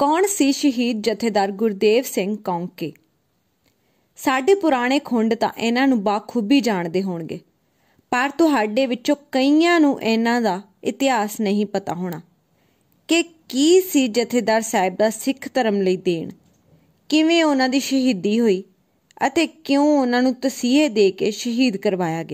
ਕੌਣ ਸੀ ਸ਼ਹੀਦ ਜਥੇਦਾਰ ਗੁਰਦੇਵ ਸਿੰਘ ਕੌਂਕੇ ਸਾਡੇ ਪੁਰਾਣੇ ਖੁੰਡ ਤਾਂ ਇਹਨਾਂ ਨੂੰ ਬਾਖੂਬੀ ਜਾਣਦੇ ਹੋਣਗੇ ਪਰ ਤੁਹਾਡੇ ਵਿੱਚੋਂ ਕਈਆਂ ਨੂੰ ਇਹਨਾਂ ਦਾ ਇਤਿਹਾਸ ਨਹੀਂ ਪਤਾ ਹੋਣਾ ਕਿ ਕੀ ਸੀ ਜਥੇਦਾਰ ਸਾਹਿਬ ਦਾ ਸਿੱਖ ਧਰਮ ਲਈ ਦੇਣ ਕਿਵੇਂ ਉਹਨਾਂ ਦੀ ਸ਼ਹੀਦੀ ਹੋਈ ਅਤੇ ਕਿਉਂ ਉਹਨਾਂ ਨੂੰ ਤਸੀਹੇ ਦੇ ਕੇ ਸ਼ਹੀਦ ਕਰਵਾਇਆ ਗਿਆ